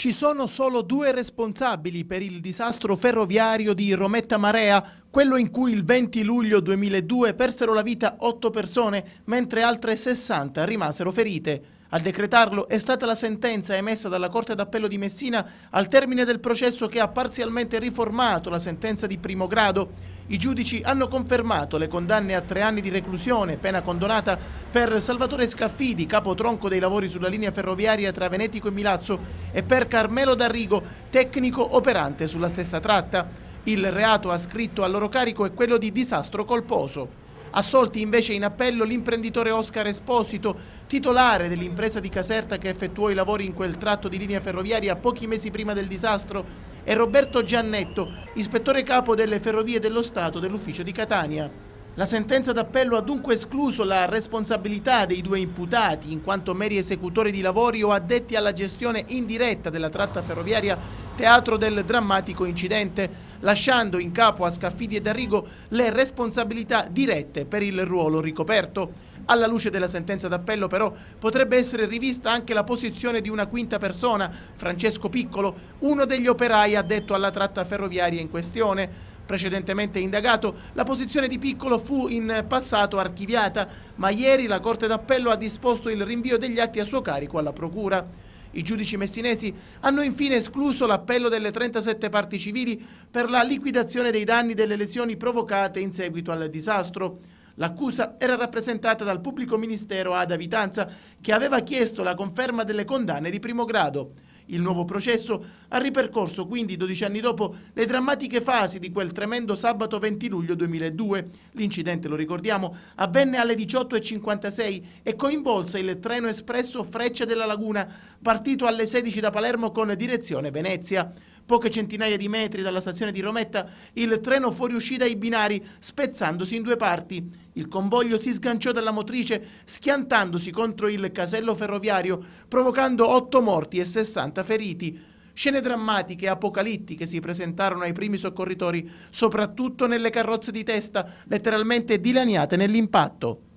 Ci sono solo due responsabili per il disastro ferroviario di Rometta Marea, quello in cui il 20 luglio 2002 persero la vita 8 persone, mentre altre 60 rimasero ferite. A decretarlo è stata la sentenza emessa dalla Corte d'Appello di Messina al termine del processo che ha parzialmente riformato la sentenza di primo grado i giudici hanno confermato le condanne a tre anni di reclusione, pena condonata per Salvatore Scaffidi, capo tronco dei lavori sulla linea ferroviaria tra Venetico e Milazzo, e per Carmelo D'Arrigo, tecnico operante sulla stessa tratta. Il reato ascritto al loro carico è quello di disastro colposo. Assolti invece in appello l'imprenditore Oscar Esposito, titolare dell'impresa di Caserta che effettuò i lavori in quel tratto di linea ferroviaria pochi mesi prima del disastro, e Roberto Giannetto, ispettore capo delle Ferrovie dello Stato dell'ufficio di Catania. La sentenza d'appello ha dunque escluso la responsabilità dei due imputati in quanto meri esecutori di lavori o addetti alla gestione indiretta della tratta ferroviaria teatro del drammatico incidente, lasciando in capo a Scaffidi e D'Arrigo le responsabilità dirette per il ruolo ricoperto. Alla luce della sentenza d'appello però potrebbe essere rivista anche la posizione di una quinta persona, Francesco Piccolo, uno degli operai addetto alla tratta ferroviaria in questione. Precedentemente indagato, la posizione di Piccolo fu in passato archiviata, ma ieri la Corte d'Appello ha disposto il rinvio degli atti a suo carico alla Procura. I giudici messinesi hanno infine escluso l'appello delle 37 parti civili per la liquidazione dei danni delle lesioni provocate in seguito al disastro. L'accusa era rappresentata dal pubblico ministero Ada Vitanza che aveva chiesto la conferma delle condanne di primo grado. Il nuovo processo ha ripercorso quindi 12 anni dopo le drammatiche fasi di quel tremendo sabato 20 luglio 2002. L'incidente, lo ricordiamo, avvenne alle 18.56 e coinvolse il treno espresso Freccia della Laguna partito alle 16 da Palermo con direzione Venezia. Poche centinaia di metri dalla stazione di Rometta, il treno fuoriuscì dai binari, spezzandosi in due parti. Il convoglio si sganciò dalla motrice, schiantandosi contro il casello ferroviario, provocando 8 morti e 60 feriti. Scene drammatiche e apocalittiche si presentarono ai primi soccorritori, soprattutto nelle carrozze di testa, letteralmente dilaniate nell'impatto.